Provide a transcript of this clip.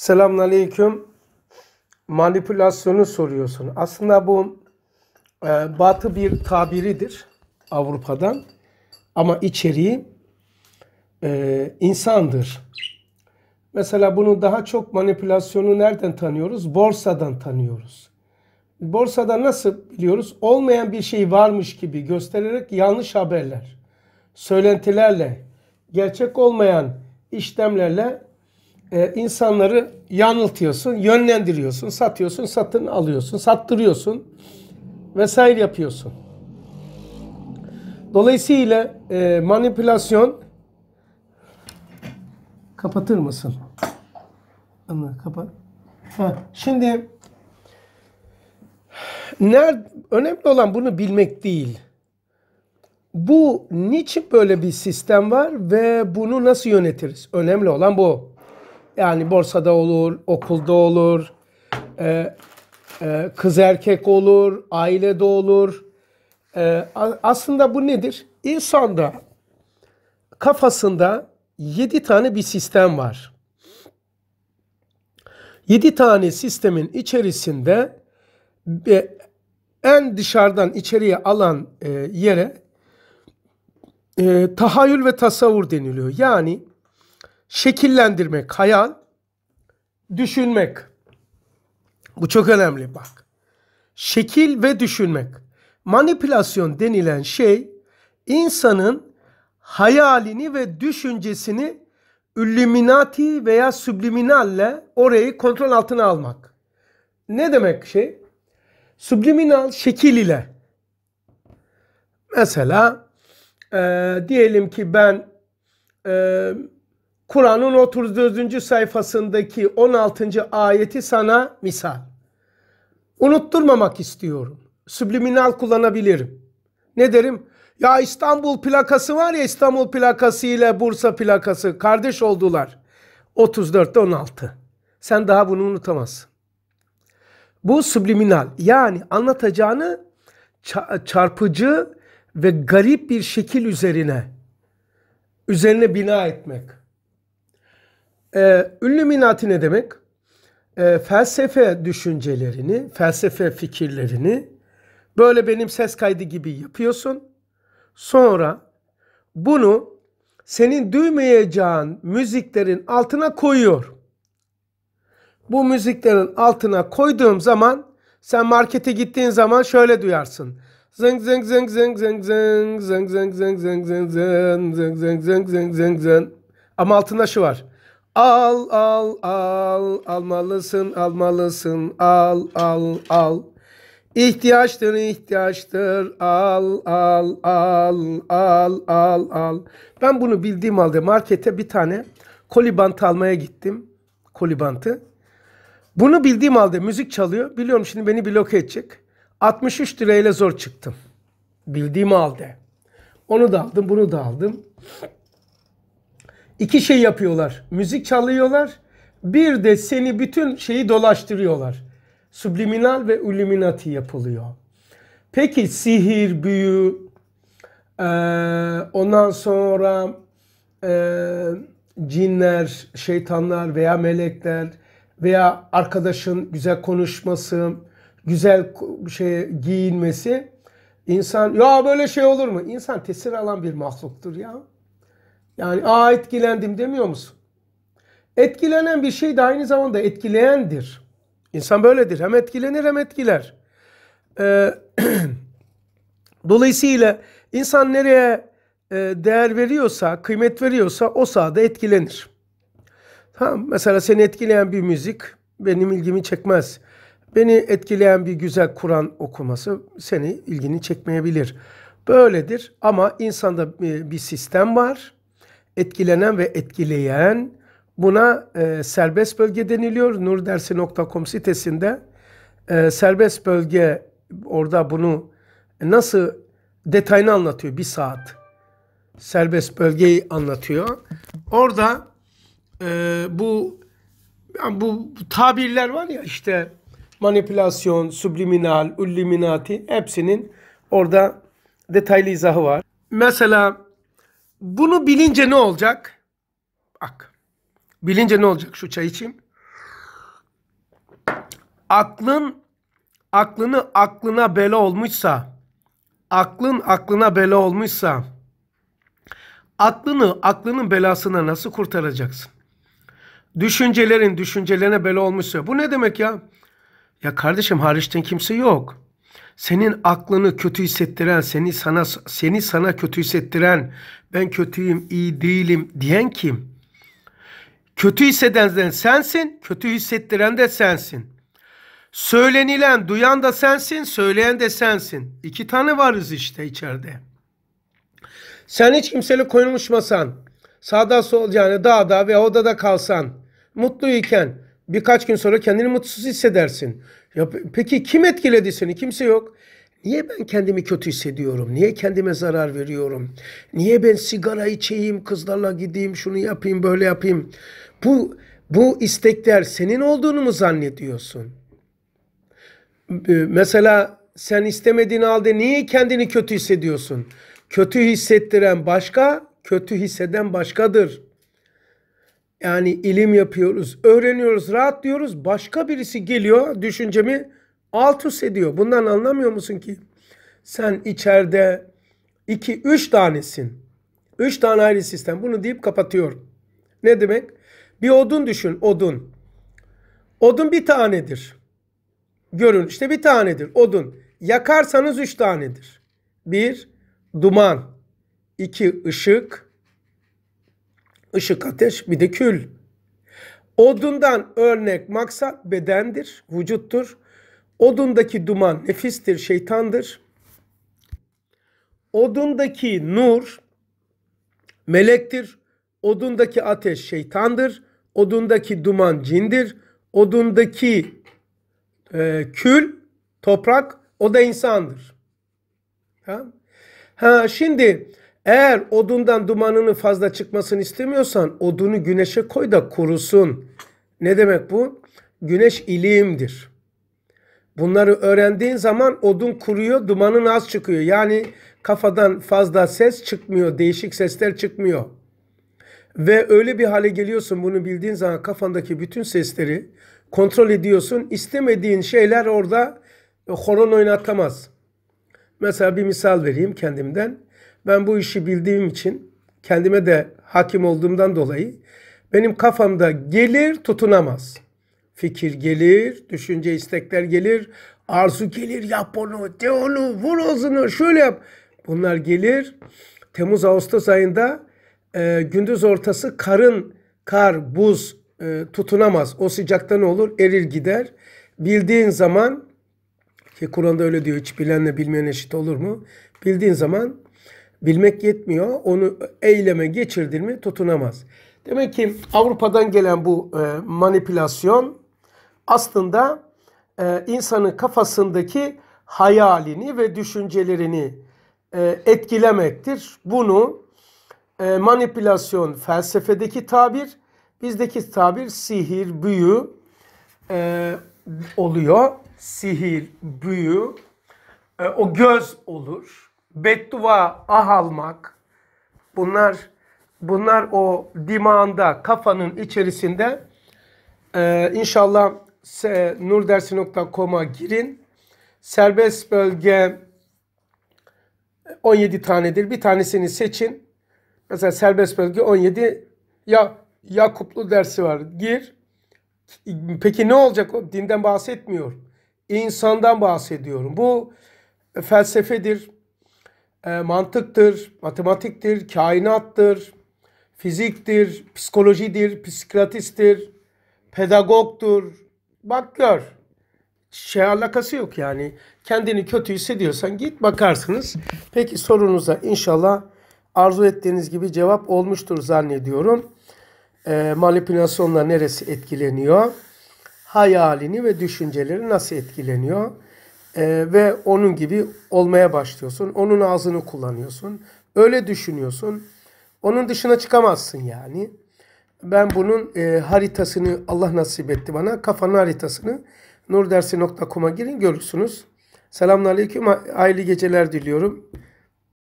Selamun Aleyküm. Manipülasyonu soruyorsun. Aslında bu e, batı bir tabiridir Avrupa'dan. Ama içeriği e, insandır. Mesela bunu daha çok manipülasyonu nereden tanıyoruz? Borsadan tanıyoruz. Borsada nasıl biliyoruz? Olmayan bir şey varmış gibi göstererek yanlış haberler, söylentilerle, gerçek olmayan işlemlerle e, insanları yanıltıyorsun, yönlendiriyorsun, satıyorsun, satın alıyorsun, sattırıyorsun vesaire yapıyorsun. Dolayısıyla e, manipülasyon kapatır mısın? Anladım, kapat. Ha, şimdi nerede önemli olan bunu bilmek değil. Bu niçin böyle bir sistem var ve bunu nasıl yönetiriz? Önemli olan bu. Yani borsada olur, okulda olur, e, e, kız erkek olur, ailede olur. E, aslında bu nedir? İnsanda kafasında yedi tane bir sistem var. Yedi tane sistemin içerisinde e, en dışarıdan içeriye alan e, yere e, tahayyül ve tasavvur deniliyor. Yani şekillendirmek, hayal, düşünmek. Bu çok önemli bak. Şekil ve düşünmek. Manipülasyon denilen şey insanın hayalini ve düşüncesini illuminati veya subliminalle orayı kontrol altına almak. Ne demek şey? Subliminal şekil ile. Mesela e, diyelim ki ben e, Kur'an'ın 34. sayfasındaki 16. ayeti sana misal. Unutturmamak istiyorum. Subliminal kullanabilirim. Ne derim? Ya İstanbul plakası var ya İstanbul plakası ile Bursa plakası kardeş oldular. 34'te 16. Sen daha bunu unutamazsın. Bu subliminal yani anlatacağını çarpıcı ve garip bir şekil üzerine üzerine bina etmek. E, Ünlüminati ne demek? E, felsefe düşüncelerini, felsefe fikirlerini böyle benim ses kaydı gibi yapıyorsun. Sonra bunu senin duymayacağın müziklerin altına koyuyor. Bu müziklerin altına koyduğum zaman sen markete gittiğin zaman şöyle duyarsın. Zeng zeng zeng zeng zeng zeng zeng zeng zeng zeng zeng zeng zeng zeng zeng zeng zeng ama altında şu var. Al al al almalısın almalısın al al al. İhtiyaçtır ihtiyaçtır al al al al al al. Ben bunu bildiğim halde markete bir tane kolibant almaya gittim. Kolibantı. Bunu bildiğim halde müzik çalıyor. Biliyorum şimdi beni bloke edecek. 63 lirayla zor çıktım. Bildiğim halde. Onu da aldım, bunu da aldım iki şey yapıyorlar. Müzik çalıyorlar. Bir de seni bütün şeyi dolaştırıyorlar. Subliminal ve illuminati yapılıyor. Peki sihir, büyü, e, ondan sonra e, cinler, şeytanlar veya melekler veya arkadaşın güzel konuşması, güzel şey giyinmesi insan ya böyle şey olur mu? İnsan tesir alan bir mahluktur ya. Yani aa etkilendim demiyor musun? Etkilenen bir şey de aynı zamanda etkileyendir. İnsan böyledir. Hem etkilenir hem etkiler. Ee, Dolayısıyla insan nereye e, değer veriyorsa, kıymet veriyorsa o sahada etkilenir. Tamam, mesela seni etkileyen bir müzik benim ilgimi çekmez. Beni etkileyen bir güzel Kur'an okuması seni ilgini çekmeyebilir. Böyledir ama insanda e, bir sistem var etkilenen ve etkileyen buna e, serbest bölge deniliyor. nurdersi.com sitesinde e, serbest bölge orada bunu nasıl detayını anlatıyor bir saat. Serbest bölgeyi anlatıyor. Orada e, bu yani bu tabirler var ya işte manipülasyon, subliminal, ulliminati hepsinin orada detaylı izahı var. Mesela bunu bilince ne olacak? Bak. Bilince ne olacak? Şu çay içeyim. Aklın aklını aklına bela olmuşsa, aklın aklına bela olmuşsa, aklını aklının belasına nasıl kurtaracaksın? Düşüncelerin düşüncelerine bela olmuşsa. Bu ne demek ya? Ya kardeşim hariçten kimse yok. Senin aklını kötü hissettiren, seni sana seni sana kötü hissettiren, ben kötüyüm, iyi değilim diyen kim? Kötü hisseden de sensin, kötü hissettiren de sensin. Söylenilen, duyan da sensin, söyleyen de sensin. İki tane varız işte içeride. Sen hiç kimseyle konuşmasan, sağda sol yani dağda ve odada kalsan, mutlu iken Birkaç gün sonra kendini mutsuz hissedersin. Ya, peki kim etkiledi seni? Kimse yok. Niye ben kendimi kötü hissediyorum? Niye kendime zarar veriyorum? Niye ben sigara içeyim, kızlarla gideyim, şunu yapayım, böyle yapayım? Bu bu istekler senin olduğunu mu zannediyorsun? Mesela sen istemediğini halde niye kendini kötü hissediyorsun? Kötü hissettiren başka, kötü hisseden başkadır. Yani ilim yapıyoruz, öğreniyoruz, rahatlıyoruz. Başka birisi geliyor düşüncemi alt üst ediyor. Bundan anlamıyor musun ki? Sen içeride iki, üç tanesin. Üç tane ayrı sistem. Bunu deyip kapatıyor. Ne demek? Bir odun düşün, odun. Odun bir tanedir. Görün işte bir tanedir odun. Yakarsanız üç tanedir. Bir, duman. iki ışık. Işık, ateş bir de kül. Odundan örnek maksat bedendir, vücuttur. Odundaki duman nefistir, şeytandır. Odundaki nur melektir. Odundaki ateş şeytandır. Odundaki duman cindir. Odundaki e, kül, toprak o da insandır. Ha, ha şimdi eğer odundan dumanının fazla çıkmasını istemiyorsan odunu güneşe koy da kurusun. Ne demek bu? Güneş ilimdir. Bunları öğrendiğin zaman odun kuruyor, dumanın az çıkıyor. Yani kafadan fazla ses çıkmıyor, değişik sesler çıkmıyor. Ve öyle bir hale geliyorsun bunu bildiğin zaman kafandaki bütün sesleri kontrol ediyorsun. İstemediğin şeyler orada horon oynatamaz. Mesela bir misal vereyim kendimden. Ben bu işi bildiğim için kendime de hakim olduğumdan dolayı benim kafamda gelir tutunamaz. Fikir gelir, düşünce istekler gelir, arzu gelir, yap onu, de onu, vur ağzını, şöyle yap. Bunlar gelir. Temmuz Ağustos ayında e, gündüz ortası karın kar buz e, tutunamaz. O sıcakta ne olur? Erir gider. Bildiğin zaman ki Kur'an'da öyle diyor hiç bilenle bilmeyen eşit olur mu? Bildiğin zaman Bilmek yetmiyor. Onu eyleme mi, tutunamaz. Demek ki Avrupa'dan gelen bu e, manipülasyon aslında e, insanın kafasındaki hayalini ve düşüncelerini e, etkilemektir. Bunu e, manipülasyon felsefedeki tabir, bizdeki tabir sihir, büyü e, oluyor. Sihir, büyü, e, o göz olur beddua, ah almak bunlar bunlar o dimağında, kafanın içerisinde ee, inşallah nurdersi.com'a girin. Serbest bölge 17 e, tanedir. Bir tanesini seçin. Mesela serbest bölge 17 ya Yakuplu dersi var. Gir. Peki ne olacak? Dinden bahsetmiyor. insandan bahsediyorum. Bu felsefedir e, mantıktır, matematiktir, kainattır, fiziktir, psikolojidir, psikiyatristir, pedagogtur. Bak gör. Şey alakası yok yani. Kendini kötü hissediyorsan git bakarsınız. Peki sorunuza inşallah arzu ettiğiniz gibi cevap olmuştur zannediyorum. E, manipülasyonla neresi etkileniyor? Hayalini ve düşünceleri nasıl etkileniyor? e, ve onun gibi olmaya başlıyorsun. Onun ağzını kullanıyorsun. Öyle düşünüyorsun. Onun dışına çıkamazsın yani. Ben bunun e, haritasını Allah nasip etti bana. Kafanın haritasını nurdersi.com'a girin görürsünüz. Selamun Aleyküm. Hayırlı geceler diliyorum.